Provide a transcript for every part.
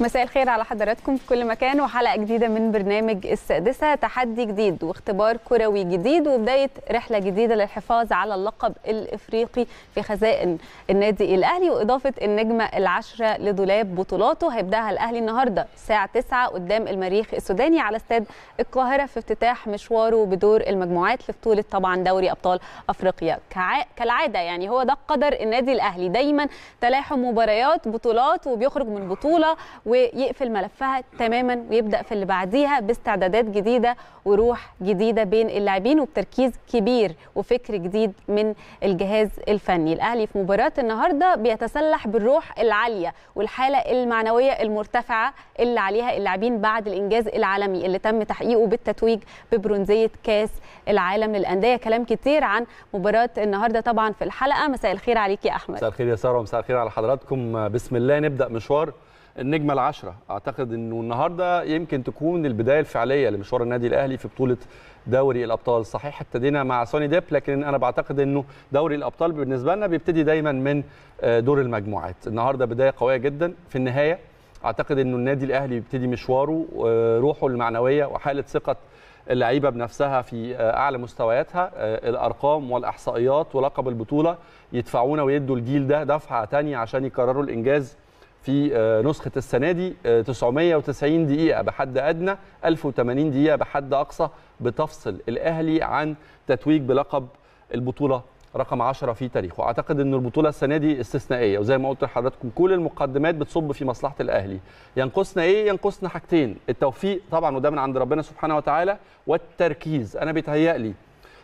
مساء الخير على حضراتكم في كل مكان وحلقه جديده من برنامج السادسه تحدي جديد واختبار كروي جديد وبدايه رحله جديده للحفاظ على اللقب الافريقي في خزائن النادي الاهلي واضافه النجمه العشره لدولاب بطولاته هيبداها الاهلي النهارده الساعه 9 قدام المريخ السوداني على استاد القاهره في افتتاح مشواره بدور المجموعات لبطوله طبعا دوري ابطال افريقيا كالعاده يعني هو ده قدر النادي الاهلي دايما تلاحم مباريات بطولات وبيخرج من بطوله ويقفل ملفها تماما ويبدا في اللي بعديها باستعدادات جديده وروح جديده بين اللاعبين وبتركيز كبير وفكر جديد من الجهاز الفني الاهلي في مباراه النهارده بيتسلح بالروح العاليه والحاله المعنويه المرتفعه اللي عليها اللاعبين بعد الانجاز العالمي اللي تم تحقيقه بالتتويج ببرونزيه كاس العالم للانديه كلام كتير عن مباراه النهارده طبعا في الحلقه مساء الخير عليك يا احمد مساء الخير يا ساره ومساء الخير على حضراتكم بسم الله نبدا مشوار النجمه العشره اعتقد انه النهارده يمكن تكون البدايه الفعليه لمشوار النادي الاهلي في بطوله دوري الابطال صحيح ابتدينا مع سوني ديب لكن انا بعتقد انه دوري الابطال بالنسبه لنا بيبتدي دايما من آه، دور المجموعات النهارده بدايه قويه جدا في النهايه اعتقد انه النادي الاهلي بيبتدي مشواره آه، روحه المعنويه وحاله ثقه اللعيبه بنفسها في آه، اعلى مستوياتها الارقام والاحصائيات ولقب البطوله يدفعونا ويدوا الجيل ده دفعه تانية عشان يكرروا الانجاز في آه، نسخه السنه دي 990 آه، دقيقه بحد ادنى 1080 دقيقه بحد اقصى بتفصل الاهلي عن تتويج بلقب البطوله رقم 10 في تاريخه اعتقد ان البطوله السنه دي استثنائيه وزي ما قلت لحضراتكم كل المقدمات بتصب في مصلحه الاهلي ينقصنا ايه ينقصنا حاجتين التوفيق طبعا وده من عند ربنا سبحانه وتعالى والتركيز انا بيتهيألي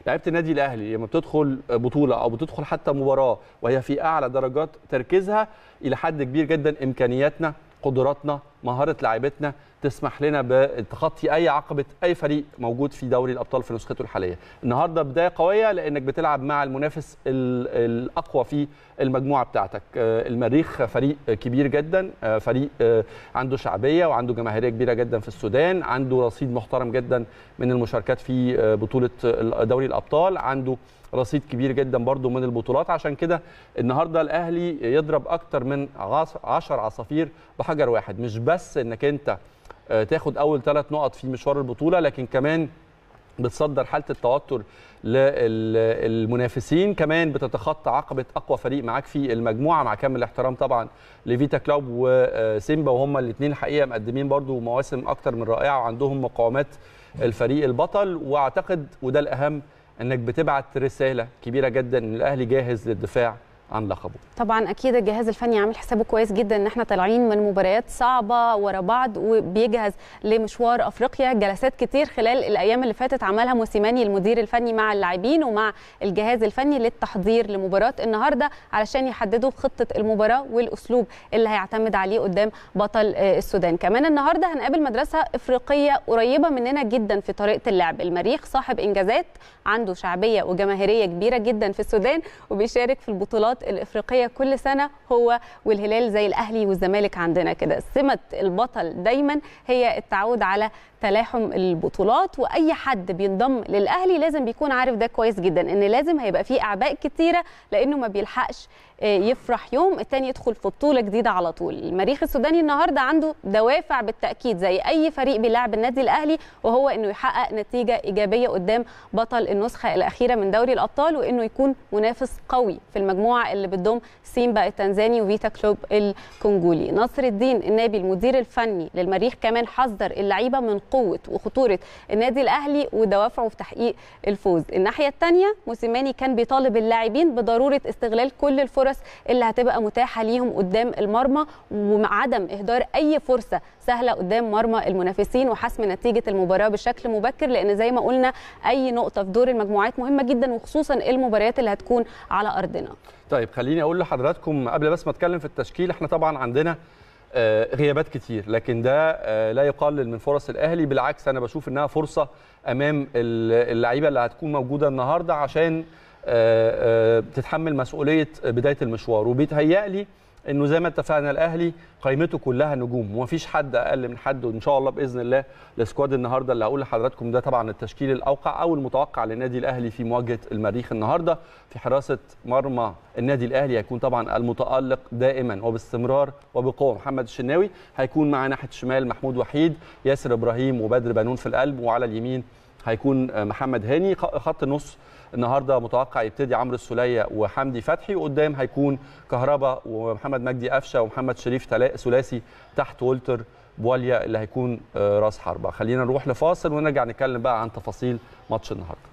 لعيبه النادي الاهلي لما بتدخل بطوله او بتدخل حتى مباراه وهي في اعلى درجات تركيزها الى حد كبير جدا امكانياتنا قدراتنا مهاره لاعبتنا تسمح لنا بتخطي اي عقبه اي فريق موجود في دوري الابطال في نسخته الحاليه النهارده بدايه قويه لانك بتلعب مع المنافس الاقوى في المجموعه بتاعتك آه، المريخ فريق كبير جدا آه، فريق آه، عنده شعبيه وعنده جماهيريه كبيره جدا في السودان عنده رصيد محترم جدا من المشاركات في بطوله دوري الابطال عنده رصيد كبير جدا برضو من البطولات عشان كده النهارده الاهلي يضرب اكتر من 10 عصافير بحجر واحد مش بس انك انت آه، تاخد اول ثلاث نقط في مشوار البطوله لكن كمان بتصدر حاله التوتر للمنافسين كمان بتتخطى عقبه اقوى فريق معاك في المجموعه مع كامل الاحترام طبعا لفيتا كلوب وسيمبا وهما الاثنين حقيقه مقدمين برضو مواسم اكتر من رائعه وعندهم مقاومات الفريق البطل واعتقد وده الاهم انك بتبعت رساله كبيره جدا ان الاهلي جاهز للدفاع عن لقبه طبعا اكيد الجهاز الفني عامل حسابه كويس جدا ان احنا طالعين من مباريات صعبه ورا بعض وبيجهز لمشوار افريقيا جلسات كتير خلال الايام اللي فاتت عملها موسيماني المدير الفني مع اللاعبين ومع الجهاز الفني للتحضير لمباراه النهارده علشان يحددوا خطه المباراه والاسلوب اللي هيعتمد عليه قدام بطل آه، السودان كمان النهارده هنقابل مدرسه افريقيه قريبه مننا جدا في طريقه اللعب المريخ صاحب انجازات عنده شعبيه وجماهيريه كبيره جدا في السودان وبيشارك في البطولات الافريقيه كل سنه هو والهلال زي الاهلي والزمالك عندنا كده سمه البطل دايما هي التعود على تلاحم البطولات واي حد بينضم للاهلي لازم بيكون عارف ده كويس جدا ان لازم هيبقى فيه اعباء كتيره لانه ما بيلحقش آه، يفرح يوم التاني يدخل في بطوله جديده على طول المريخ السوداني النهارده عنده دوافع بالتاكيد زي اي فريق بيلعب النادي الاهلي وهو انه يحقق نتيجه ايجابيه قدام بطل النسخه الاخيره من دوري الابطال وانه يكون منافس قوي في المجموعه اللي بتضم سيمبا التنزاني وفيتا كلوب الكونغولي نصر الدين النابي المدير الفني للمريخ كمان حذر اللعيبه من قوه وخطوره النادي الاهلي ودوافعه في تحقيق الفوز الناحيه الثانيه موسيماني كان بيطالب اللاعبين بضروره استغلال كل الفرص اللي هتبقى متاحه ليهم قدام المرمى وعدم اهدار اي فرصه سهله قدام مرمى المنافسين وحسم نتيجه المباراه بشكل مبكر لان زي ما قلنا اي نقطه في دور المجموعات مهمه جدا وخصوصا المباريات اللي هتكون على ارضنا طيب خليني اقول لحضراتكم قبل بس ما اتكلم في التشكيل احنا طبعا عندنا آه، غيابات كتير لكن ده آه، لا يقلل من فرص الاهلي بالعكس انا بشوف انها فرصه امام اللعيبه اللي هتكون موجوده النهارده عشان آه، تتحمل مسؤوليه بدايه المشوار وبيتهيألي انه زي ما اتفقنا الاهلي قائمته كلها نجوم ومفيش حد اقل من حد وان شاء الله باذن الله السكواد النهارده اللي هقول لحضراتكم ده طبعا التشكيل الاوقع او المتوقع للنادي الاهلي في مواجهه المريخ النهارده في حراسه مرمى النادي الاهلي هيكون طبعا المتالق دائما وباستمرار وبقوه محمد الشناوي هيكون مع ناحيه الشمال محمود وحيد ياسر ابراهيم وبدر بنون في القلب وعلى اليمين هيكون محمد هاني خط النص النهارده متوقع يبتدي عمرو السوليه وحمدي فتحي وقدام هيكون كهربا ومحمد مجدي قفشه ومحمد شريف ثلاثي تحت ولتر بواليا اللي هيكون آه، راس حربه خلينا نروح لفاصل ونرجع نتكلم بقى عن تفاصيل ماتش النهارده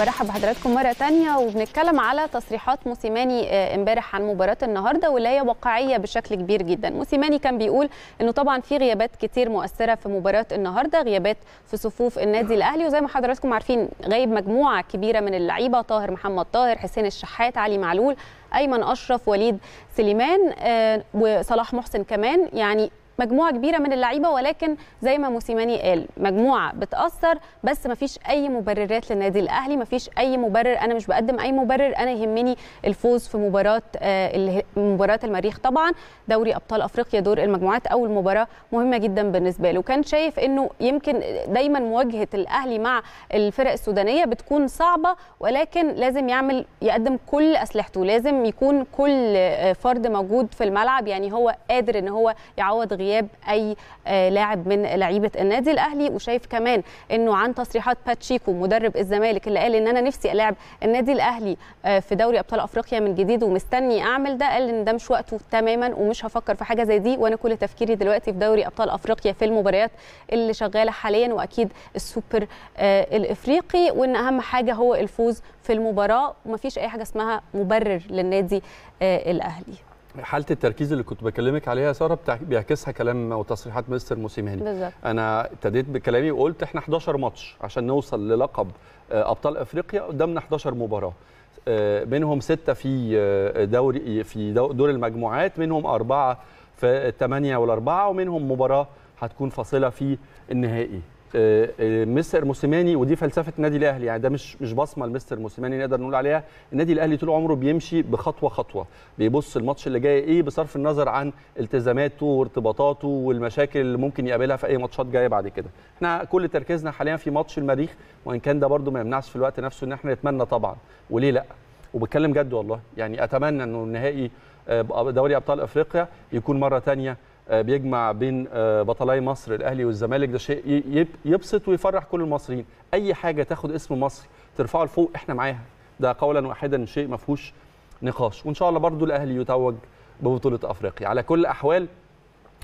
برحب بحضراتكم مرة تانية وبنتكلم على تصريحات موسيماني آه، امبارح عن مباراة النهاردة واللي هي واقعية بشكل كبير جدا موسيماني كان بيقول انه طبعا في غيابات كتير مؤثرة في مباراة النهاردة غيابات في صفوف النادي الأهلي وزي ما حضراتكم عارفين غايب مجموعة كبيرة من اللعيبة طاهر محمد طاهر حسين الشحات علي معلول أيمن أشرف وليد سليمان آه، وصلاح محسن كمان يعني مجموعه كبيره من اللعيبه ولكن زي ما موسيماني قال مجموعه بتاثر بس ما فيش اي مبررات للنادي الاهلي ما فيش اي مبرر انا مش بقدم اي مبرر انا يهمني الفوز في مباراه آه، مباراه المريخ طبعا دوري ابطال افريقيا دور المجموعات اول مباراه مهمه جدا بالنسبه له كان شايف انه يمكن دايما مواجهه الاهلي مع الفرق السودانيه بتكون صعبه ولكن لازم يعمل يقدم كل اسلحته لازم يكون كل آه، فرد موجود في الملعب يعني هو قادر ان هو يعوض غياب اي آه، لاعب من لعيبه النادي الاهلي وشايف كمان انه عن تصريحات باتشيكو مدرب الزمالك اللي قال ان انا نفسي العب النادي الاهلي آه، في دوري ابطال افريقيا من جديد ومستني اعمل ده قال ان ده مش وقته تماما ومش هفكر في حاجه زي دي وانا كل تفكيري دلوقتي في دوري ابطال افريقيا في المباريات اللي شغاله حاليا واكيد السوبر آه، الافريقي وان اهم حاجه هو الفوز في المباراه ومفيش اي حاجه اسمها مبرر للنادي الاهلي حاله التركيز اللي كنت بكلمك عليها يا ساره بيعكسها كلام وتصريحات مستر موسيماني بالظبط انا ابتديت بكلامي وقلت احنا 11 ماتش عشان نوصل للقب آه، ابطال افريقيا قدامنا 11 مباراه آه، منهم سته في آه، دوري في دور المجموعات منهم اربعه في الثمانيه والاربعه ومنهم مباراه هتكون فاصله في النهائي آه، آه، مستر موسيماني ودي فلسفه النادي الاهلي يعني ده مش مش بصمه لمستر موسيماني نقدر نقول عليها النادي الاهلي طول عمره بيمشي بخطوه خطوه بيبص الماتش اللي جاي ايه بصرف النظر عن التزاماته وارتباطاته والمشاكل اللي ممكن يقابلها في اي ماتشات جايه بعد كده احنا كل تركيزنا حاليا في ماتش المريخ وان كان ده برده ما يمنعش في الوقت نفسه ان احنا نتمنى طبعا وليه لا وبتكلم جد والله يعني اتمنى انه النهائي آه، دوري ابطال افريقيا يكون مره ثانيه آه، بيجمع بين آه، بطلاي مصر الاهلي والزمالك ده شيء يبسط ويفرح كل المصريين اي حاجه تاخد اسم مصر ترفعه لفوق احنا معاها ده قولا واحدا شيء ما فيهوش نقاش وان شاء الله برضو الاهلي يتوج ببطوله افريقيا على كل احوال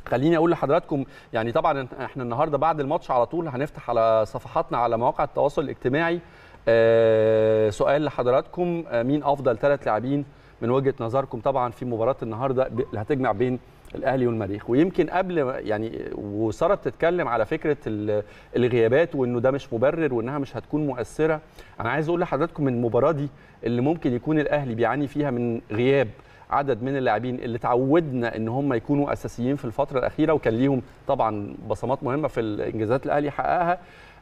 خليني اقول لحضراتكم يعني طبعا احنا النهارده بعد الماتش على طول هنفتح على صفحاتنا على مواقع التواصل الاجتماعي آه، سؤال لحضراتكم مين افضل ثلاث لاعبين من وجهه نظركم طبعا في مباراه النهارده اللي هتجمع بين الاهلي والمريخ ويمكن قبل يعني وساره بتتكلم على فكره الغيابات وانه ده مش مبرر وانها مش هتكون مؤثره انا عايز اقول لحضراتكم من المباراه دي اللي ممكن يكون الاهلي بيعاني فيها من غياب عدد من اللاعبين اللي تعودنا ان هم يكونوا اساسيين في الفتره الاخيره وكان ليهم طبعا بصمات مهمه في الانجازات الاهلي حققها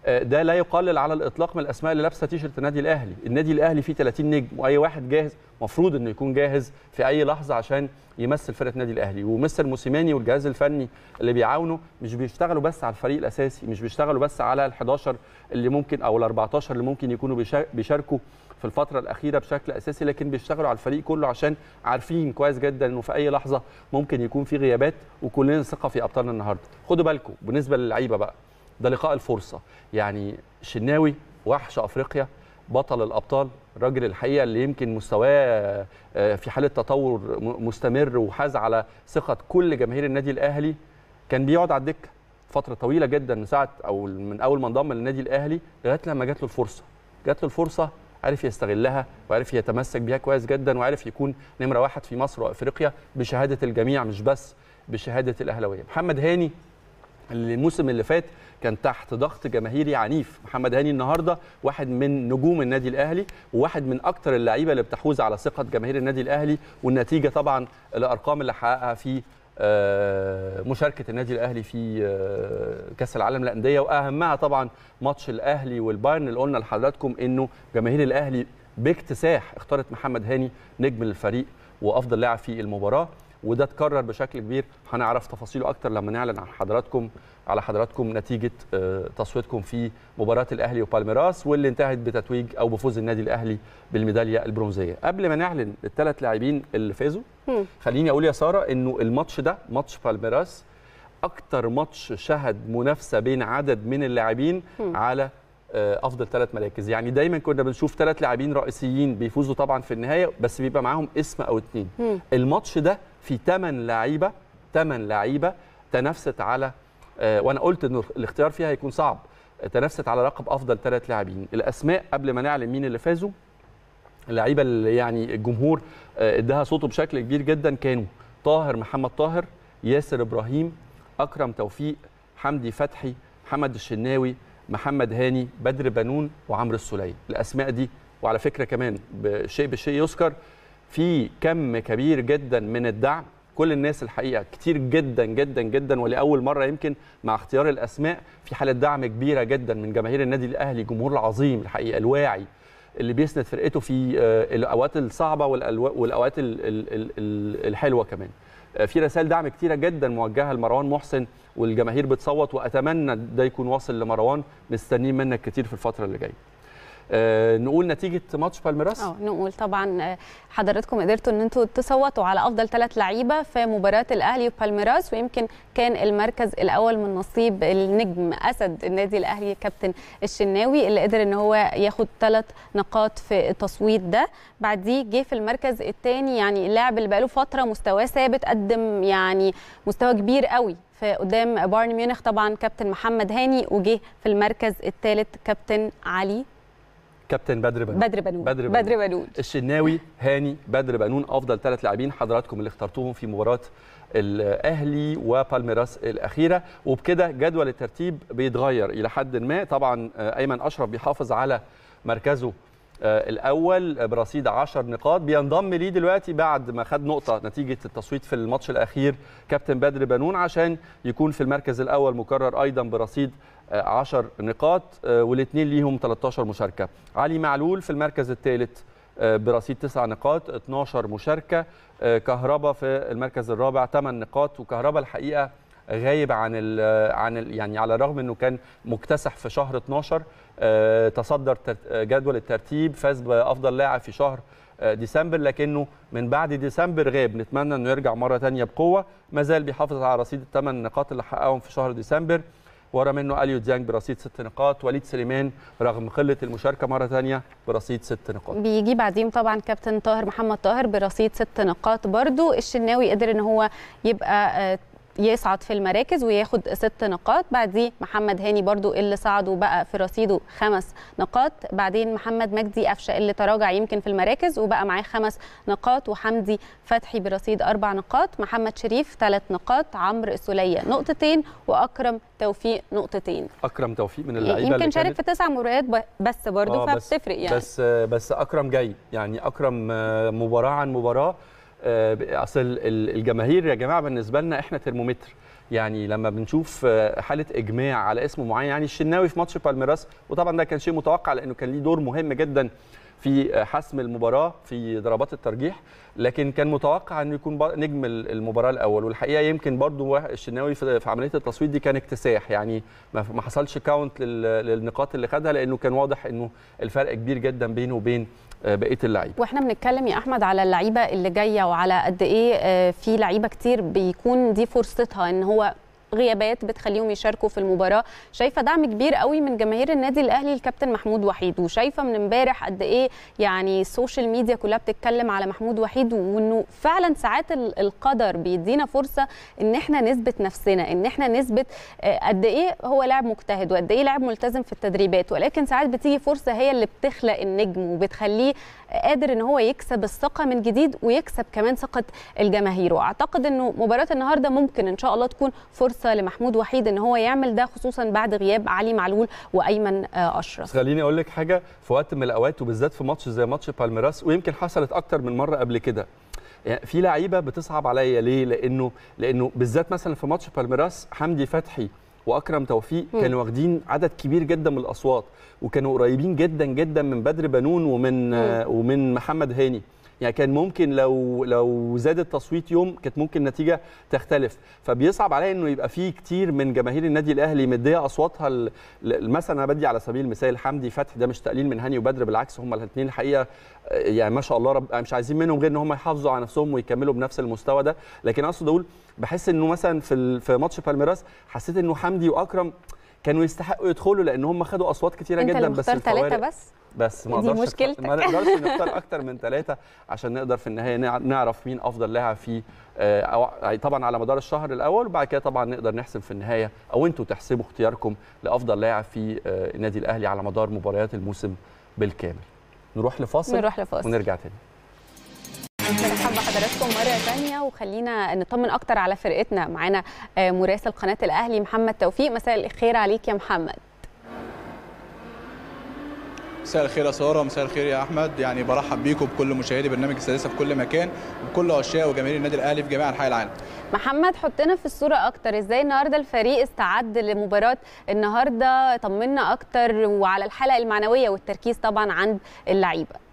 آه، ده لا يقلل على الاطلاق من الاسماء اللي لابسه تيشرت النادي الاهلي النادي الاهلي فيه 30 نجم واي واحد جاهز مفروض انه يكون جاهز في اي لحظه عشان يمثل فرقه النادي الاهلي ومستر موسيماني والجهاز الفني اللي بيعاونه مش بيشتغلوا بس على الفريق الاساسي مش بيشتغلوا بس على ال11 اللي ممكن او ال14 اللي ممكن يكونوا بيشاركوا في الفتره الاخيره بشكل اساسي لكن بيشتغلوا على الفريق كله عشان عارفين كويس جدا انه في اي لحظه ممكن يكون في غيابات وكلنا ثقه في ابطالنا النهارده خدوا بالكم بالنسبه للعيبه بقى ده لقاء الفرصه يعني شناوي وحش افريقيا بطل الابطال الراجل الحقيقه اللي يمكن مستواه آه، في حاله تطور مستمر وحاز على ثقه كل جماهير النادي الاهلي كان بيقعد على الدكه فتره طويله جدا من ساعه او من اول ما انضم للنادي الاهلي لغايه لما جات له الفرصه جات له الفرصه عرف يستغلها وعرف يتمسك بيها كويس جدا وعرف يكون نمره واحد في مصر وافريقيا بشهاده الجميع مش بس بشهاده الاهلاويه محمد هاني الموسم اللي فات كان تحت ضغط جماهيري عنيف محمد هاني النهارده واحد من نجوم النادي الاهلي وواحد من اكتر اللعيبه اللي بتحوز على ثقه جماهير النادي الاهلي والنتيجه طبعا الارقام اللي حققها في آه، مشاركه النادي الاهلي في آه، كاس العالم للانديه واهمها طبعا ماتش الاهلي والبايرن اللي قلنا لحضراتكم انه جماهير الاهلي باكتساح اختارت محمد هاني نجم الفريق وافضل لاعب في المباراه وده اتكرر بشكل كبير هنعرف تفاصيله اكتر لما نعلن عن حضراتكم على حضراتكم نتيجه آه، تصويتكم في مباراه الاهلي وبالميراس واللي انتهت بتتويج او بفوز النادي الاهلي بالميداليه البرونزيه قبل ما نعلن الثلاث لاعبين اللي فازوا خليني اقول يا ساره انه الماتش ده ماتش بالميراس اكتر ماتش شهد منافسه بين عدد من اللاعبين على آه، افضل ثلاث مراكز يعني دايما كنا بنشوف ثلاث لاعبين رئيسيين بيفوزوا طبعا في النهايه بس بيبقى معاهم اسم او اتنين مم. الماتش ده في ثمان لعيبه ثمان لعيبه تنافست على آه، وانا قلت ان الاختيار فيها هيكون صعب تنافست على لقب افضل ثلاث لاعبين الاسماء قبل ما نعلم مين اللي فازوا اللعيبه اللي يعني الجمهور آه، اداها صوته بشكل كبير جدا كانوا طاهر محمد طاهر ياسر ابراهيم اكرم توفيق حمدي فتحي محمد الشناوي محمد هاني بدر بنون وعمرو السليم الاسماء دي وعلى فكره كمان شيء بشيء يذكر في كم كبير جدا من الدعم كل الناس الحقيقه كتير جدا جدا جدا ولاول مره يمكن مع اختيار الاسماء في حاله دعم كبيره جدا من جماهير النادي الاهلي جمهور العظيم الحقيقه الواعي اللي بيسند فرقته في آه، الاوقات الصعبه والاوقات الحلوه كمان آه، في رسائل دعم كتيره جدا موجهه لمروان محسن والجماهير بتصوت واتمنى ده يكون واصل لمروان مستنيين منك كتير في الفتره اللي جايه آه، نقول نتيجه ماتش بالميراس اه نقول طبعا آه، حضراتكم قدرتوا ان انتوا تصوتوا على افضل ثلاث لعيبه في مباراه الاهلي وبالميراس ويمكن كان المركز الاول من نصيب النجم اسد النادي الاهلي كابتن الشناوي اللي قدر ان هو ياخد ثلاث نقاط في التصويت ده بعديه جه في المركز الثاني يعني اللاعب اللي بقاله فتره مستواه ثابت قدم يعني مستوى كبير قوي في قدام بايرن ميونخ طبعا كابتن محمد هاني وجه في المركز الثالث كابتن علي كابتن بدر بنون بدر بنون بدر بنون, بدر بنون. الشناوي هاني بدر بنون افضل ثلاث لاعبين حضراتكم اللي اخترتوهم في مباراه الاهلي وبالميراس الاخيره وبكده جدول الترتيب بيتغير الى حد ما طبعا آه، ايمن اشرف بيحافظ على مركزه آه، الاول برصيد 10 نقاط بينضم ليه دلوقتي بعد ما خد نقطه نتيجه التصويت في الماتش الاخير كابتن بدر بنون عشان يكون في المركز الاول مكرر ايضا برصيد 10 آه، نقاط آه، والاثنين ليهم 13 مشاركه علي معلول في المركز الثالث برصيد 9 نقاط 12 مشاركه كهربا في المركز الرابع 8 نقاط وكهربا الحقيقه غايب عن ال عن ال يعني على الرغم انه كان مكتسح في شهر 12 آه، تصدر آه، جدول الترتيب فاز بافضل لاعب في شهر آه، ديسمبر لكنه من بعد ديسمبر غاب نتمنى انه يرجع مره ثانيه بقوه ما زال بيحافظ على رصيد الثمان نقاط اللي حققهم في شهر ديسمبر ورا منه اليو ديانج برصيد ست نقاط وليد سليمان رغم قله المشاركه مره ثانيه برصيد ست نقاط بيجي بعدين طبعا كابتن طاهر محمد طاهر برصيد ست نقاط برضو الشناوي قدر ان هو يبقى يصعد في المراكز وياخد ست نقاط بعديه محمد هاني برضو اللي صعد وبقى في رصيده خمس نقاط بعدين محمد مجدي قفشه اللي تراجع يمكن في المراكز وبقى معاه خمس نقاط وحمدي فتحي برصيد اربع نقاط محمد شريف ثلاث نقاط عمرو السوليه نقطتين واكرم توفيق نقطتين اكرم توفيق من اللعيبه يمكن اللي شارك في تسع مباريات بس آه فبتفرق يعني بس آه، بس اكرم جاي يعني اكرم آه، مباراه عن مباراه آه، اصل الجماهير يا جماعه بالنسبه لنا احنا ترمومتر يعني لما بنشوف آه، حاله اجماع على اسم معين يعني الشناوي في ماتش بالميراس وطبعا ده كان شيء متوقع لانه كان ليه دور مهم جدا في آه، حسم المباراه في ضربات الترجيح لكن كان متوقع انه يكون نجم المباراه الاول والحقيقه يمكن برضو الشناوي في عمليه التصويت دي كان اكتساح يعني ما حصلش كاونت للنقاط اللي خدها لانه كان واضح انه الفرق كبير جدا بينه وبين آه، بقيه اللعيبه واحنا بنتكلم يا احمد على اللعيبه اللي جايه وعلى قد ايه آه، في لعيبه كتير بيكون دي فرصتها ان هو غيابات بتخليهم يشاركوا في المباراه شايفه دعم كبير قوي من جماهير النادي الاهلي الكابتن محمود وحيد وشايفه من امبارح قد ايه يعني السوشيال ميديا كلها بتتكلم على محمود وحيد وانه فعلا ساعات القدر بيدينا فرصه ان احنا نثبت نفسنا ان احنا نثبت آه، قد ايه هو لاعب مجتهد وقد ايه لاعب ملتزم في التدريبات ولكن ساعات بتيجي فرصه هي اللي بتخلق النجم وبتخليه قادر ان هو يكسب الثقه من جديد ويكسب كمان ثقه الجماهير واعتقد انه مباراه النهارده ممكن ان شاء الله تكون فرصه فرصه لمحمود وحيد ان هو يعمل ده خصوصا بعد غياب علي معلول وايمن آه، اشرف خليني اقول لك حاجه في وقت من الاوقات وبالذات في ماتش زي ماتش بالميراس ويمكن حصلت اكتر من مره قبل كده يعني في لعيبه بتصعب عليا ليه لانه لانه بالذات مثلا في ماتش بالميراس حمدي فتحي واكرم توفيق م. كانوا واخدين عدد كبير جدا من الاصوات وكانوا قريبين جدا جدا من بدر بنون ومن م. آه، ومن محمد هاني يعني كان ممكن لو لو زاد التصويت يوم كانت ممكن النتيجه تختلف فبيصعب عليا انه يبقى في كتير من جماهير النادي الاهلي مديه اصواتها مثلا انا بدي على سبيل المثال حمدي فتحي ده مش تقليل من هاني وبدر بالعكس هم الاثنين الحقيقه آه، يعني ما شاء الله رب مش عايزين منهم غير ان هم يحافظوا على نفسهم ويكملوا بنفس المستوى ده لكن اقصد اقول بحس انه مثلا في في ماتش بالميراس حسيت انه حمدي واكرم كانوا يستحقوا يدخلوا لان هم خدوا اصوات كتيره انت جدا بس ثلاثه بس بس ما دي مشكلتك ما نقدرش نختار اكتر من ثلاثه عشان نقدر في النهايه نعرف مين افضل لاعب في آه، طبعا على مدار الشهر الاول وبعد كده طبعا نقدر نحسم في النهايه او انتوا تحسبوا اختياركم لافضل لاعب في آه، النادي الاهلي على مدار مباريات الموسم بالكامل نروح لفاصل نروح لفاصل ونرجع تاني مرحبا حضراتكم مره ثانيه وخلينا نطمن اكتر على فرقتنا معانا آه، مراسل قناه الاهلي محمد توفيق مساء الخير عليك يا محمد مساء الخير يا ساره مساء الخير يا احمد يعني برحب بيكم بكل مشاهدي برنامج السادسه في كل مكان وبكل عشاق وجماهير النادي الاهلي في جميع انحاء العالم محمد حطنا في الصوره اكتر ازاي النهارده الفريق استعد لمباراه النهارده طمنا اكتر وعلى الحاله المعنويه والتركيز طبعا عند اللعيبه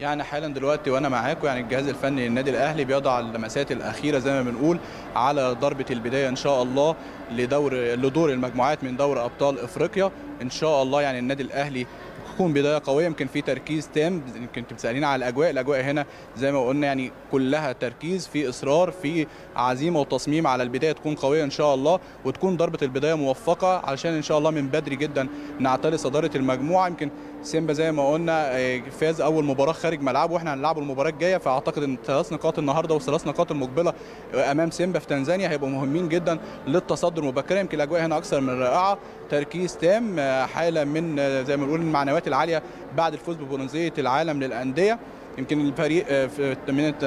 يعني حالا دلوقتي وانا معاكم يعني الجهاز الفني للنادي الاهلي بيضع اللمسات الاخيره زي ما بنقول على ضربه البدايه ان شاء الله لدور لدور المجموعات من دور ابطال افريقيا ان شاء الله يعني النادي الاهلي تكون بدايه قويه يمكن في تركيز تام يمكن بتسالينا على الاجواء الاجواء هنا زي ما قلنا يعني كلها تركيز في اصرار في عزيمه وتصميم على البدايه تكون قويه ان شاء الله وتكون ضربه البدايه موفقه علشان ان شاء الله من بدري جدا نعتلي صداره المجموعه يمكن سيمبا زي ما قلنا آه، فاز اول مباراه خارج ملعبه واحنا هنلعبه المباراه الجايه فاعتقد ان ثلاث نقاط النهارده والثلاث نقاط المقبله آه، امام سيمبا في تنزانيا هيبقوا مهمين جدا للتصدر مبكرا يمكن الاجواء هنا اكثر من رائعه تركيز تام آه، حاله من زي ما بنقول المعنويات العاليه بعد الفوز ببرونزيه العالم للانديه يمكن الفريق آه، من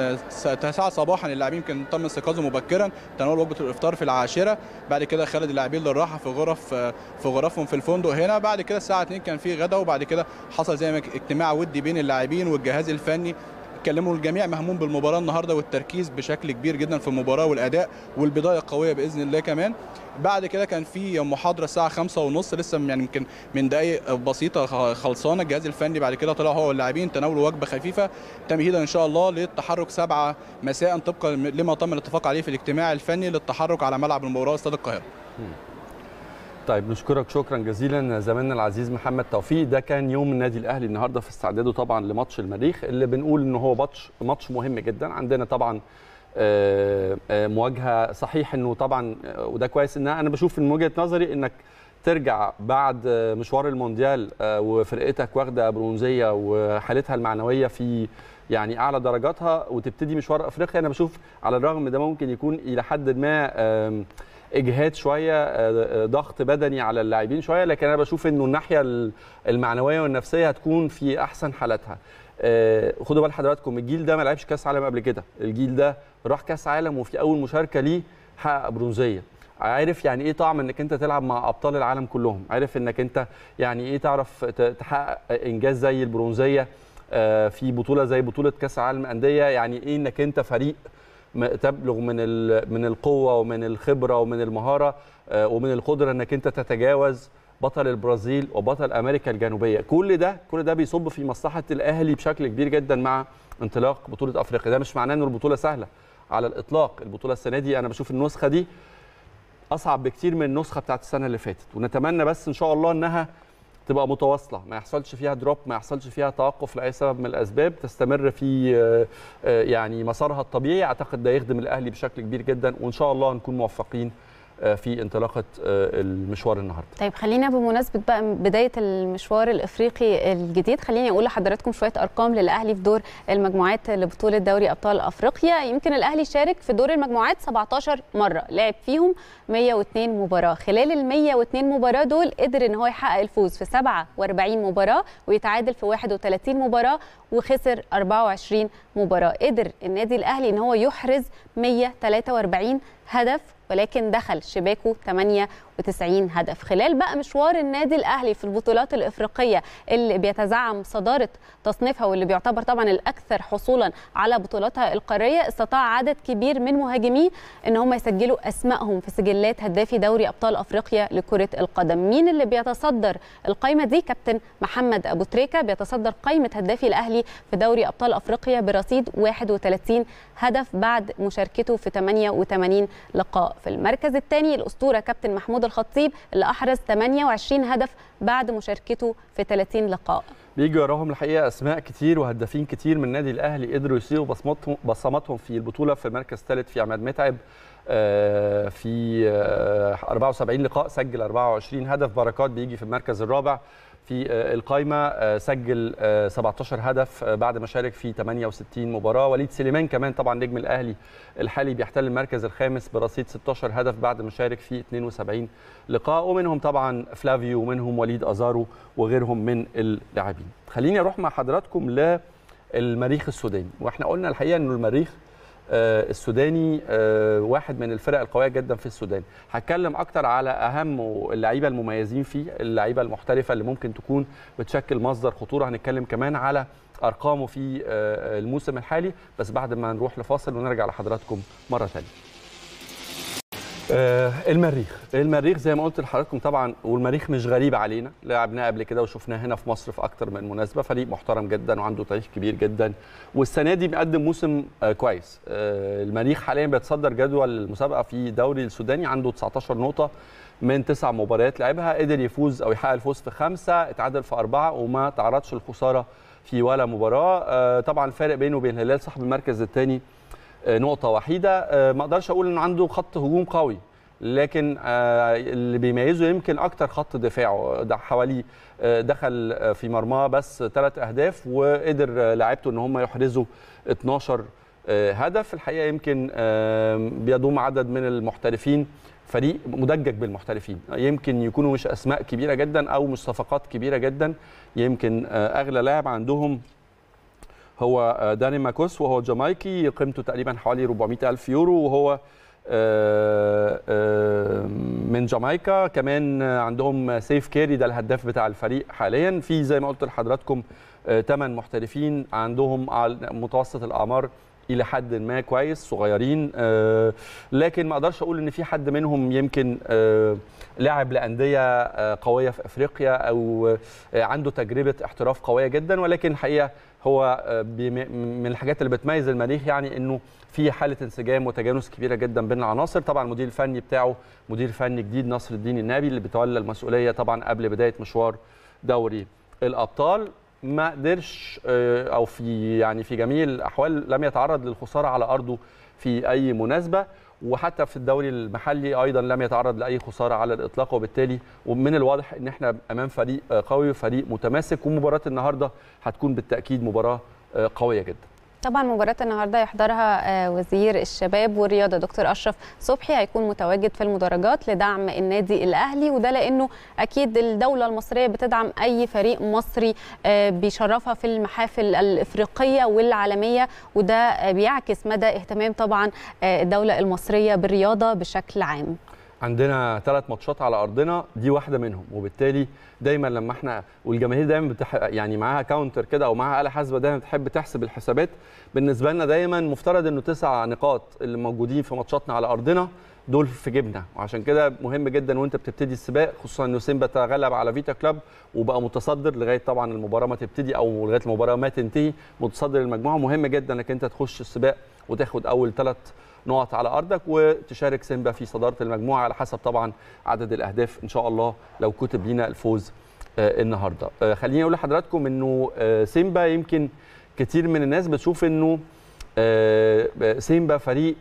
9 صباحا اللاعبين يمكن تم استيقاظه مبكرا تناول وجبه الافطار في العاشره بعد كده خلد اللاعبين للراحه في غرف آه، في غرفهم في الفندق هنا بعد كده الساعه 2 كان في غدا وبعد كده حصل زي ما اجتماع ودي بين اللاعبين والجهاز الفني اتكلموا الجميع مهموم بالمباراه النهارده والتركيز بشكل كبير جدا في المباراه والاداء والبدايه القويه باذن الله كمان بعد كده كان في محاضره الساعه خمسة ونص لسه يعني يمكن من دقائق بسيطه خلصانه الجهاز الفني بعد كده طلع هو واللاعبين تناولوا وجبه خفيفه تمهيدا ان شاء الله للتحرك 7 مساء طبقا لما تم الاتفاق عليه في الاجتماع الفني للتحرك على ملعب المباراه استاد القاهره طيب نشكرك شكرا جزيلا زميلنا العزيز محمد توفيق ده كان يوم النادي الاهلي النهارده في استعداده طبعا لماتش المريخ اللي بنقول ان هو ماتش ماتش مهم جدا عندنا طبعا آه، آه، مواجهه صحيح انه طبعا آه، وده كويس ان انا بشوف من وجهه نظري انك ترجع بعد مشوار المونديال وفرقتك واخده برونزيه وحالتها المعنويه في يعني اعلى درجاتها وتبتدي مشوار افريقيا انا بشوف على الرغم ده ممكن يكون الى حد ما اجهاد شويه آه، آه، ضغط بدني على اللاعبين شويه لكن انا بشوف انه الناحيه المعنويه والنفسيه هتكون في احسن حالاتها آه، خدوا بال حضراتكم الجيل ده ما لعبش كاس عالم قبل كده الجيل ده راح كاس عالم وفي اول مشاركه ليه حقق برونزيه عارف يعني ايه طعم انك انت تلعب مع ابطال العالم كلهم عارف انك انت يعني ايه تعرف تحقق انجاز زي البرونزيه في بطوله زي بطوله كاس عالم انديه يعني ايه انك انت فريق تبلغ من من القوه ومن الخبره ومن المهاره آه، ومن القدره انك انت تتجاوز بطل البرازيل وبطل امريكا الجنوبيه كل ده كل ده بيصب في مصلحه الاهلي بشكل كبير جدا مع انطلاق بطوله افريقيا ده مش معناه ان البطوله سهله على الاطلاق البطوله السنه دي انا بشوف النسخه دي اصعب بكتير من النسخه بتاعت السنه اللي فاتت ونتمنى بس ان شاء الله انها تبقى متواصله ما يحصلش فيها دروب ما يحصلش فيها توقف لاي سبب من الاسباب تستمر في آه، آه، يعني مسارها الطبيعي اعتقد ده يخدم الاهلي بشكل كبير جدا وان شاء الله نكون موفقين آه، في انطلاقه آه، المشوار النهارده. طيب خلينا بمناسبه بقى بدايه المشوار الافريقي الجديد خليني اقول لحضراتكم شويه ارقام للاهلي في دور المجموعات لبطوله دوري ابطال افريقيا يمكن الاهلي شارك في دور المجموعات 17 مره لعب فيهم 102 مباراه خلال ال 102 مباراه دول قدر ان هو يحقق الفوز في 47 مباراه ويتعادل في 31 مباراه وخسر 24 مباراه قدر النادي الاهلي ان هو يحرز 143 هدف ولكن دخل شباكه 8 90 هدف خلال بقى مشوار النادي الاهلي في البطولات الافريقيه اللي بيتزعم صداره تصنيفها واللي بيعتبر طبعا الاكثر حصولا على بطولاتها القاريه استطاع عدد كبير من مهاجميه ان هم يسجلوا اسمائهم في سجلات هدافي دوري ابطال افريقيا لكره القدم مين اللي بيتصدر القائمه دي كابتن محمد ابو تريكه بيتصدر قائمه هدافي الاهلي في دوري ابطال افريقيا برصيد 31 هدف بعد مشاركته في 88 لقاء في المركز الثاني الاسطوره كابتن محمود محمود الخطيب اللي احرز 28 هدف بعد مشاركته في 30 لقاء بيجي وراهم الحقيقه اسماء كتير وهدافين كتير من النادي الاهلي قدروا يسيبوا بصمتهم بصمتهم في البطوله في مركز ثالث في عماد متعب آه، في 74 آه، لقاء سجل 24 هدف بركات بيجي في المركز الرابع في آه، القائمه آه، سجل 17 آه، هدف بعد ما شارك في 68 مباراه وليد سليمان كمان طبعا نجم الاهلي الحالي بيحتل المركز الخامس برصيد 16 هدف بعد ما شارك في 72 لقاء ومنهم طبعا فلافيو ومنهم وليد ازارو وغيرهم من اللاعبين خليني اروح مع حضراتكم للمريخ المريخ السوداني واحنا قلنا الحقيقه انه المريخ آه، السوداني آه، واحد من الفرق القويه جدا في السودان هتكلم اكتر على اهم اللعيبه المميزين فيه اللعيبه المحترفه اللي ممكن تكون بتشكل مصدر خطوره هنتكلم كمان على ارقامه في آه، الموسم الحالي بس بعد ما نروح لفاصل ونرجع لحضراتكم مره ثانيه آه المريخ المريخ زي ما قلت لحضراتكم طبعا والمريخ مش غريب علينا لعبناه قبل كده وشفناه هنا في مصر في اكتر من مناسبه فريق محترم جدا وعنده تاريخ كبير جدا والسنه دي بيقدم موسم آه كويس آه المريخ حاليا بيتصدر جدول المسابقه في دوري السوداني عنده 19 نقطه من تسع مباريات لعبها قدر يفوز او يحقق الفوز في خمسه اتعادل في اربعه وما تعرضش للخساره في ولا مباراه آه طبعا الفارق بينه وبين الهلال صاحب المركز الثاني آه، نقطه وحيده آه، ما اقدرش اقول ان عنده خط هجوم قوي لكن آه، اللي بيميزه يمكن اكتر خط دفاعه ده حوالي دخل في مرماه بس ثلاث اهداف وقدر لاعبته ان هم يحرزوا 12 هدف الحقيقه يمكن بيضم عدد من المحترفين فريق مدجج بالمحترفين يمكن يكونوا مش اسماء كبيره جدا او مش صفقات كبيره جدا يمكن اغلى لاعب عندهم هو آه، داني ماكوس وهو جامايكي قيمته تقريبا حوالي 400 ألف يورو وهو آه، آه، من جامايكا كمان عندهم سيف كيري ده الهداف بتاع الفريق حاليا في زي ما قلت لحضراتكم 8 محترفين عندهم على متوسط الأعمار الى حد ما كويس صغيرين لكن ما اقدرش اقول ان في حد منهم يمكن لاعب لانديه قويه في افريقيا او عنده تجربه احتراف قويه جدا ولكن الحقيقه هو آه، من الحاجات اللي بتميز المريخ يعني انه في حاله انسجام وتجانس كبيره جدا بين العناصر طبعا المدير الفني بتاعه مدير فني جديد نصر الدين النبي اللي بيتولى المسؤوليه طبعا قبل بدايه مشوار دوري الابطال ما قدرش آه، او في يعني في جميع الاحوال لم يتعرض للخساره على ارضه في اي مناسبه وحتى في الدوري المحلي ايضا لم يتعرض لاي خساره على الاطلاق وبالتالي ومن الواضح ان احنا امام فريق قوي وفريق متماسك ومباراه النهارده هتكون بالتاكيد مباراه قويه جدا طبعا مباراة النهارده يحضرها آه، وزير الشباب والرياضة دكتور أشرف صبحي هيكون متواجد في المدرجات لدعم النادي الأهلي وده لأنه أكيد الدولة المصرية بتدعم أي فريق مصري آه، بيشرفها في المحافل الإفريقية والعالمية وده بيعكس مدى اهتمام طبعا آه، الدولة المصرية بالرياضة بشكل عام عندنا ثلاث ماتشات على ارضنا دي واحده منهم وبالتالي دايما لما احنا والجماهير دايما بتح... يعني معاها كاونتر كده او معاها اله حاسبه دايما بتحب تحسب الحسابات بالنسبه لنا دايما مفترض انه تسع نقاط اللي موجودين في ماتشاتنا على ارضنا دول في جيبنا وعشان كده مهم جدا وانت بتبتدي السباق خصوصا ان سيمبا تغلب على فيتا كلاب وبقى متصدر لغايه طبعا المباراه ما تبتدي او لغايه المباراه ما تنتهي متصدر المجموعه مهم جدا انك انت تخش السباق وتاخد اول ثلاث نقط على ارضك وتشارك سيمبا في صداره المجموعه على حسب طبعا عدد الاهداف ان شاء الله لو كتب لينا الفوز آه، النهارده آه، خليني اقول لحضراتكم انه آه، سيمبا يمكن كتير من الناس بتشوف انه سيمبا فريق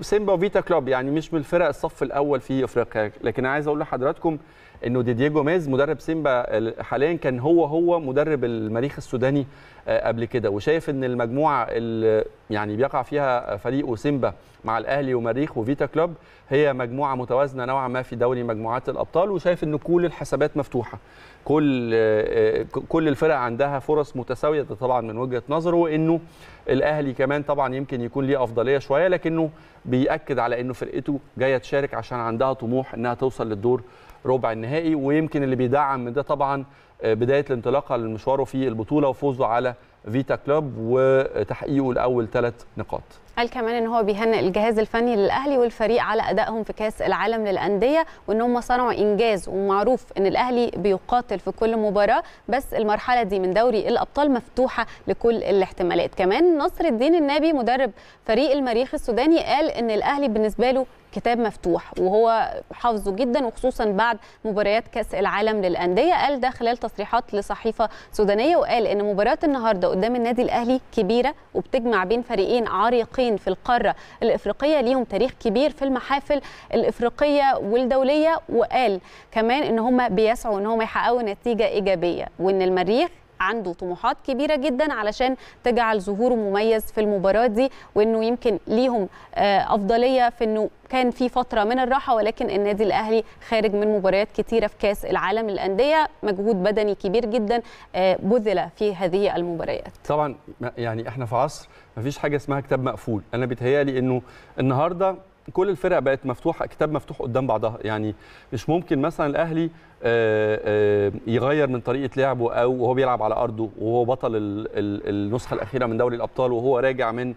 سيمبا وفيتا كلوب يعني مش من الفرق الصف الاول في افريقيا لكن عايز اقول لحضراتكم انه ديدييه جوميز مدرب سيمبا حاليا كان هو هو مدرب المريخ السوداني آه، قبل كده وشايف ان المجموعه اللي يعني بيقع فيها فريقه سيمبا مع الاهلي ومريخ وفيتا كلوب هي مجموعه متوازنه نوعا ما في دوري مجموعات الابطال وشايف ان كل الحسابات مفتوحه كل آه، آه، كل الفرق عندها فرص متساويه ده طبعا من وجهه نظره وانه الاهلي كمان طبعا يمكن يكون ليه افضليه شويه لكنه بياكد على انه فرقته جايه تشارك عشان عندها طموح انها توصل للدور ربع النهائي ويمكن اللي بيدعم ده طبعا آه، بدايه الانطلاقه لمشواره في البطوله وفوزه على فيتا كلوب وتحقيقه لاول ثلاث نقاط قال كمان ان هو بيهنئ الجهاز الفني للاهلي والفريق على ادائهم في كاس العالم للانديه وان هم صنعوا انجاز ومعروف ان الاهلي بيقاتل في كل مباراه بس المرحله دي من دوري الابطال مفتوحه لكل الاحتمالات كمان نصر الدين النبي مدرب فريق المريخ السوداني قال ان الاهلي بالنسبه له كتاب مفتوح وهو حافظه جدا وخصوصا بعد مباريات كاس العالم للانديه قال ده خلال تصريحات لصحيفه سودانيه وقال ان مباراه النهارده قدام النادي الاهلي كبيره وبتجمع بين فريقين عريقين اللاعبين في القاره الافريقيه ليهم تاريخ كبير في المحافل الافريقيه والدوليه وقال كمان ان هم بيسعوا ان هم يحققوا نتيجه ايجابيه وان المريخ عنده طموحات كبيره جدا علشان تجعل ظهوره مميز في المباراه دي وانه يمكن ليهم آه، افضليه في انه كان في فتره من الراحه ولكن النادي الاهلي خارج من مباريات كتيره في كاس العالم للانديه مجهود بدني كبير جدا آه، بذل في هذه المباريات طبعا يعني احنا في عصر مفيش حاجه اسمها كتاب مقفول انا بيتهيالي انه النهارده كل الفرق بقت مفتوحه كتاب مفتوح قدام بعضها يعني مش ممكن مثلا الاهلي آه، آه، يغير من طريقه لعبه او وهو بيلعب على ارضه وهو بطل النسخه الاخيره من دوري الابطال وهو راجع من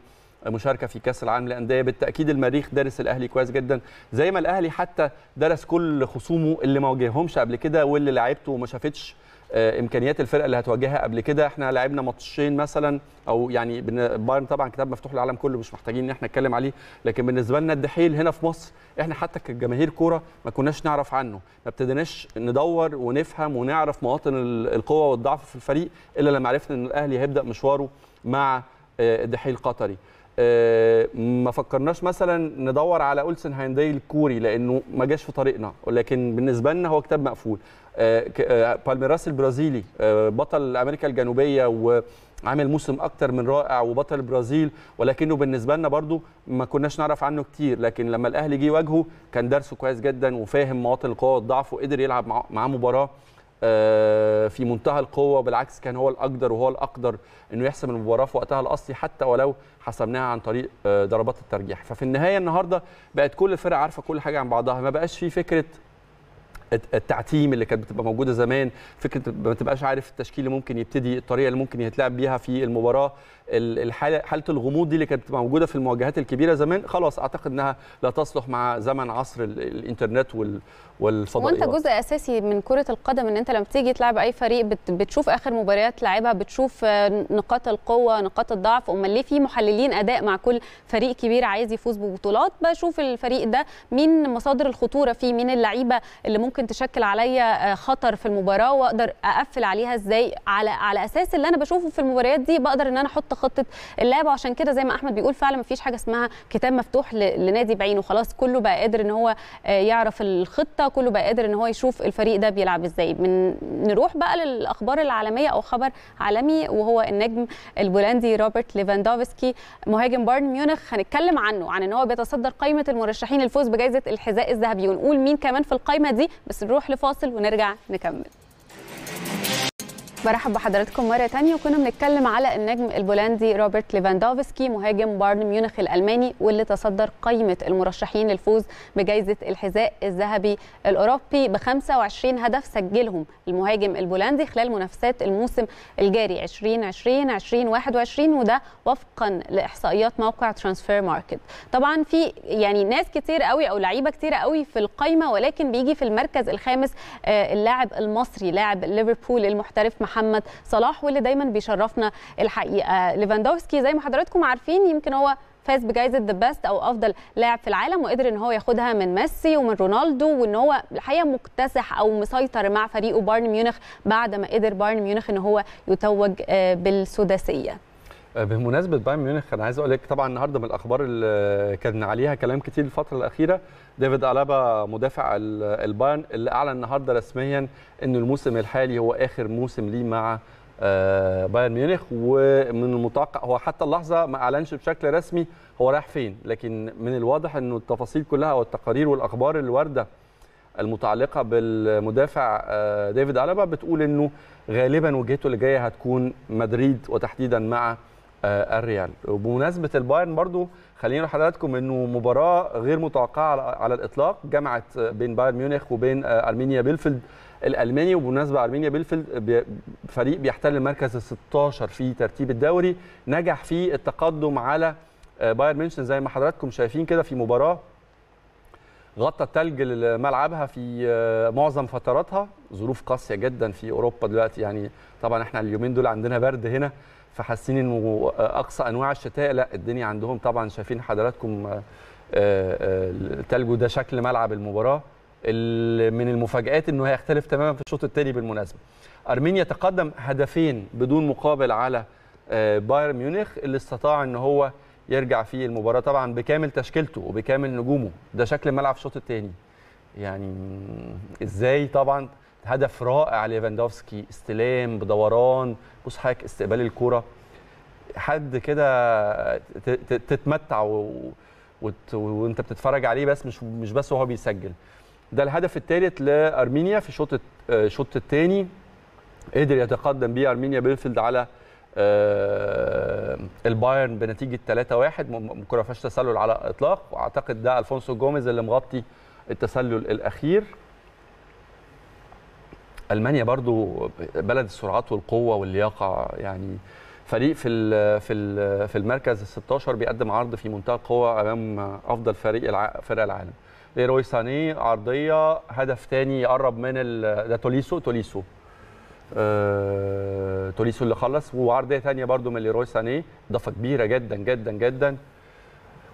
مشاركه في كاس العالم للانديه بالتاكيد المريخ دارس الاهلي كويس جدا زي ما الاهلي حتى درس كل خصومه اللي ما واجههمش قبل كده واللي لعبته وما شافتش آه، امكانيات الفرقه اللي هتواجهها قبل كده احنا لعبنا ماتشين مثلا او يعني بايرن طبعا كتاب مفتوح للعالم كله مش محتاجين ان احنا نتكلم عليه لكن بالنسبه لنا الدحيل هنا في مصر احنا حتى كجماهير كوره ما كناش نعرف عنه ما ابتديناش ندور ونفهم ونعرف مواطن القوه والضعف في الفريق الا لما عرفنا ان الاهلي هيبدا مشواره مع آه، الدحيل قطري آه، ما فكرناش مثلا ندور على اولسن هانداي الكوري لانه ما جاش في طريقنا ولكن بالنسبه لنا هو كتاب مقفول آه، آه، بالميراس البرازيلي آه، بطل امريكا الجنوبيه وعامل موسم اكتر من رائع وبطل البرازيل ولكنه بالنسبه لنا برضو ما كناش نعرف عنه كتير لكن لما الاهلي جه واجهه كان درسه كويس جدا وفاهم مواطن القوه والضعف وقدر يلعب معاه مباراه في منتهى القوه بالعكس كان هو الاقدر وهو الاقدر انه يحسم المباراه في وقتها الاصلي حتى ولو حسمناها عن طريق ضربات الترجيح ففي النهايه النهارده بقت كل الفرق عارفه كل حاجه عن بعضها ما بقاش في فكره التعتيم اللي كانت بتبقى موجوده زمان فكره ما تبقاش عارف التشكيل اللي ممكن يبتدي الطريقه اللي ممكن يتلعب بيها في المباراه الحاله حاله الغموض دي اللي كانت بتبقى موجوده في المواجهات الكبيره زمان خلاص اعتقد انها لا تصلح مع زمن عصر الانترنت والفضائيات وانت جزء اساسي من كره القدم ان انت لما بتيجي تلعب اي فريق بتشوف اخر مباريات لعبها بتشوف آه، نقاط القوه نقاط الضعف امال ليه في محللين اداء مع كل فريق كبير عايز يفوز ببطولات بشوف الفريق ده مين مصادر الخطوره فيه مين اللعيبه اللي ممكن ممكن تشكل عليا آه، خطر في المباراه واقدر اقفل عليها ازاي على على اساس اللي انا بشوفه في المباريات دي بقدر ان انا احط خطه اللعب وعشان كده زي ما احمد بيقول فعلا ما فيش حاجه اسمها كتاب مفتوح لنادي بعينه خلاص كله بقى قادر ان هو آه، يعرف الخطه كله بقى قادر ان هو يشوف الفريق ده بيلعب ازاي من نروح بقى للاخبار العالميه او خبر عالمي وهو النجم البولندي روبرت ليفاندوفسكي مهاجم بايرن ميونخ هنتكلم عنه عن ان هو بيتصدر قائمه المرشحين للفوز بجائزه الحذاء الذهبي ونقول مين كمان في القائمه دي بس نروح لفاصل ونرجع نكمل برحب بحضراتكم مره تانية وكنا بنتكلم على النجم البولندي روبرت ليفاندوفسكي مهاجم بايرن ميونخ الالماني واللي تصدر قائمه المرشحين للفوز بجائزه الحذاء الذهبي الاوروبي ب 25 هدف سجلهم المهاجم البولندي خلال منافسات الموسم الجاري 2020 2021 وده وفقا لاحصائيات موقع ترانسفير ماركت طبعا في يعني ناس كتير قوي او لعيبه كتير قوي في القائمه ولكن بيجي في المركز الخامس آه، اللاعب المصري لاعب ليفربول المحترف محمد محمد صلاح واللي دايما بيشرفنا الحقيقه ليفاندوفسكي زي ما حضراتكم عارفين يمكن هو فاز بجائزه ذا بيست او افضل لاعب في العالم وقدر ان هو ياخدها من ميسي ومن رونالدو وان هو الحقيقه مكتسح او مسيطر مع فريقه بايرن ميونخ بعد ما قدر بايرن ميونخ ان هو يتوج آه، بالسداسيه بمناسبه بايرن ميونخ انا عايز اقول لك طبعا النهارده من الاخبار اللي كان عليها كلام كتير الفتره الاخيره ديفيد الابا مدافع البايرن اللي اعلن النهارده رسميا ان الموسم الحالي هو اخر موسم ليه مع آه، بايرن ميونخ ومن المتوقع هو حتى اللحظه ما اعلنش بشكل رسمي هو رايح فين لكن من الواضح انه التفاصيل كلها والتقارير والاخبار اللي وارده المتعلقه بالمدافع آه، ديفيد الابا بتقول انه غالبا وجهته اللي جايه هتكون مدريد وتحديدا مع آه، الريال وبمناسبه البايرن برضو خليني لحضراتكم انه مباراه غير متوقعه على الاطلاق جمعت بين بايرن ميونخ وبين آه، ارمينيا بيلفيلد الالماني وبالمناسبه ارمينيا بيلفيلد فريق بيحتل المركز ال 16 في ترتيب الدوري نجح في التقدم على آه، بايرن ميونخ زي ما حضراتكم شايفين كده في مباراه غطى الثلج لملعبها في معظم فتراتها ظروف قاسيه جدا في اوروبا دلوقتي يعني طبعا احنا اليومين دول عندنا برد هنا فحاسين انه اقصى انواع الشتاء لا الدنيا عندهم طبعا شايفين حضراتكم آه، آه، تلجو ده شكل ملعب المباراه من المفاجات انه هيختلف تماما في الشوط الثاني بالمناسبه ارمينيا تقدم هدفين بدون مقابل على آه، بايرن ميونخ اللي استطاع ان هو يرجع فيه المباراه طبعا بكامل تشكيلته وبكامل نجومه ده شكل الملعب الشوط الثاني يعني ازاي طبعا هدف رائع ليفاندوفسكي استلام بدوران بص حضرتك استقبال الكوره حد كده تتمتع و... وت... وانت بتتفرج عليه بس مش مش بس وهو بيسجل ده الهدف الثالث لارمينيا في الشوط الشوط الثاني قدر يتقدم بيه ارمينيا بيلفيلد على آه، البايرن بنتيجه 3-1 كره فيهاش تسلل على الاطلاق واعتقد ده الفونسو جوميز اللي مغطي التسلل الاخير المانيا برضو بلد السرعات والقوه واللياقه يعني فريق في الـ في الـ في المركز ال 16 بيقدم عرض في منتهى القوه امام افضل فريق الع... فرق العالم ليروي ساني عرضيه هدف تاني يقرب من ال... ده توليسو توليسو آه... توليسو اللي خلص وعرضيه ثانيه برضو من ليروي ساني اضافه كبيره جدا جدا جدا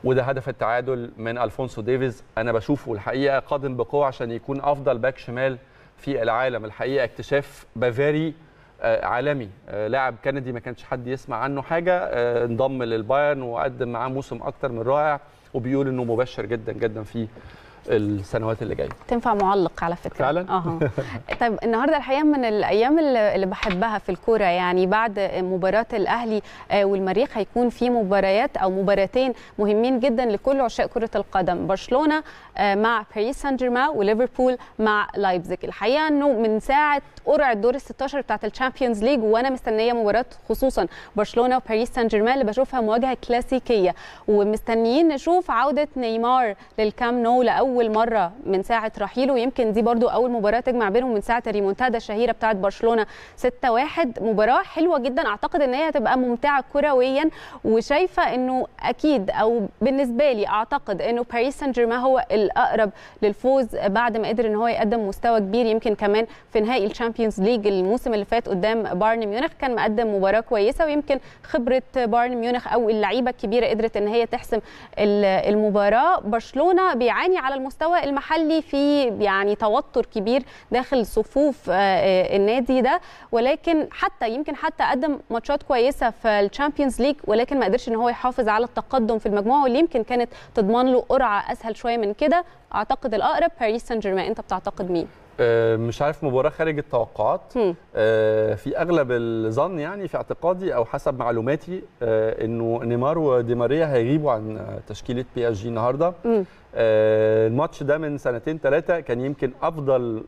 وده هدف التعادل من الفونسو ديفيز انا بشوفه الحقيقه قادم بقوه عشان يكون افضل باك شمال في العالم الحقيقه اكتشاف بافاري آه، عالمي آه، لاعب كندي ما كانش حد يسمع عنه حاجه آه، انضم للبايرن وقدم معاه موسم اكتر من رائع وبيقول انه مبشر جدا جدا في السنوات اللي جايه تنفع معلق على فكره فعلا اه طيب النهارده الحقيقه من الايام اللي بحبها في الكوره يعني بعد مباراه الاهلي آه، والمريخ هيكون في مباريات او مباراتين مهمين جدا لكل عشاق كره القدم برشلونه آه، مع باريس سان جيرمان وليفربول مع لايبزيج الحقيقه انه من ساعه قرعه دور ال 16 بتاعه الشامبيونز ليج وانا مستنيه مباراه خصوصا برشلونه وباريس سان جيرمان اللي بشوفها مواجهه كلاسيكيه ومستنيين نشوف عوده نيمار للكام نو لاول اول مره من ساعه رحيله يمكن دي برضو اول مباراه تجمع بينهم من ساعه الريمونتادا الشهيره بتاعه برشلونه 6 1 مباراه حلوه جدا اعتقد ان هي هتبقى ممتعه كرويا وشايفه انه اكيد او بالنسبه لي اعتقد انه باريس سان جيرمان هو الاقرب للفوز بعد ما قدر ان هو يقدم مستوى كبير يمكن كمان في نهائي الشامبيونز ليج الموسم اللي فات قدام بايرن ميونخ كان مقدم مباراه كويسه ويمكن خبره بايرن ميونخ او اللعيبه الكبيره قدرت ان هي تحسم المباراه برشلونه بيعاني على المستوى المحلي في يعني توتر كبير داخل صفوف آه، آه، النادي ده ولكن حتى يمكن حتى قدم ماتشات كويسه في الشامبيونز ليج ولكن ما قدرش ان هو يحافظ على التقدم في المجموعه واللي يمكن كانت تضمن له قرعه اسهل شويه من كده اعتقد الاقرب باريس سان جيرمان انت بتعتقد مين آه، مش عارف مباراه خارج التوقعات آه، في اغلب الظن يعني في اعتقادي او حسب معلوماتي آه، انه نيمار ودي ماريا هيغيبوا عن تشكيله بي اس جي النهارده الماتش ده من سنتين ثلاثه كان يمكن افضل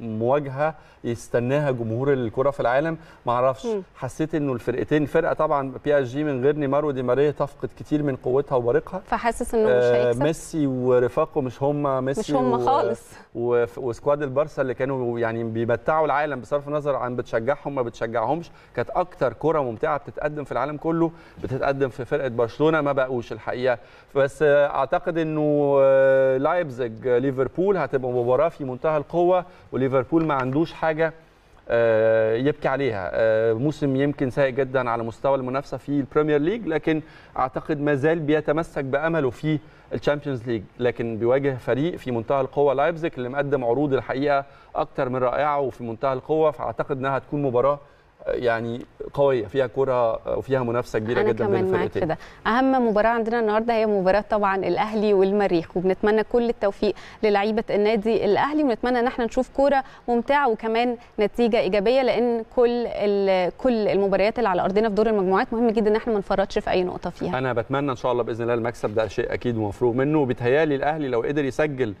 مواجهه يستناها جمهور الكره في العالم ما اعرفش حسيت انه الفرقتين فرقه طبعا بي اس جي من غير نيمار ودي ماريا تفقد كتير من قوتها وبريقها فحاسس انه مش آه، هيكسب ميسي ورفاقه مش هم ميسي مش هم خالص و... وسكواد البارسا اللي كانوا يعني بيمتعوا العالم بصرف النظر عن بتشجعهم ما بتشجعهمش كانت اكتر كره ممتعه بتتقدم في العالم كله بتتقدم في فرقه برشلونه ما بقوش الحقيقه بس اعتقد انه آه، لايبزيج ليفربول هتبقى مباراه في منتهى القوه وليفربول ما عندوش حاجه حاجه آه، يبكي عليها آه، موسم يمكن سيء جدا على مستوى المنافسه في البريمير ليج لكن اعتقد ما زال بيتمسك بامله في الشامبيونز ليج لكن بيواجه فريق في منتهى القوه لايبزيك اللي مقدم عروض الحقيقه اكتر من رائعه وفي منتهى القوه فاعتقد انها هتكون مباراه يعني قويه فيها كره وفيها منافسه كبيره أنا جدا كمان بين الفرقتين كده اهم مباراه عندنا النهارده هي مباراه طبعا الاهلي والمريخ وبنتمنى كل التوفيق للعيبه النادي الاهلي ونتمنى ان احنا نشوف كوره ممتعه وكمان نتيجه ايجابيه لان كل كل المباريات اللي على ارضنا في دور المجموعات مهم جدا ان احنا ما نفرطش في اي نقطه فيها انا بتمنى ان شاء الله باذن الله المكسب ده شيء اكيد ومفروغ منه وبيتهيالي الاهلي لو قدر يسجل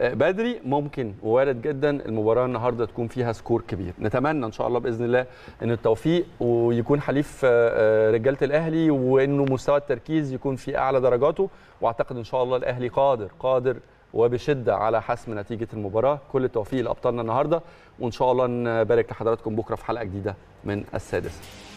بدري ممكن ووارد جدا المباراه النهارده تكون فيها سكور كبير نتمنى ان شاء الله باذن الله ان التوفيق ويكون حليف آه، آه، رجاله الاهلي وانه مستوى التركيز يكون في اعلى درجاته واعتقد ان شاء الله الاهلي قادر قادر وبشده على حسم نتيجه المباراه كل التوفيق لابطالنا النهارده وان شاء الله نبارك لحضراتكم بكره في حلقه جديده من السادسه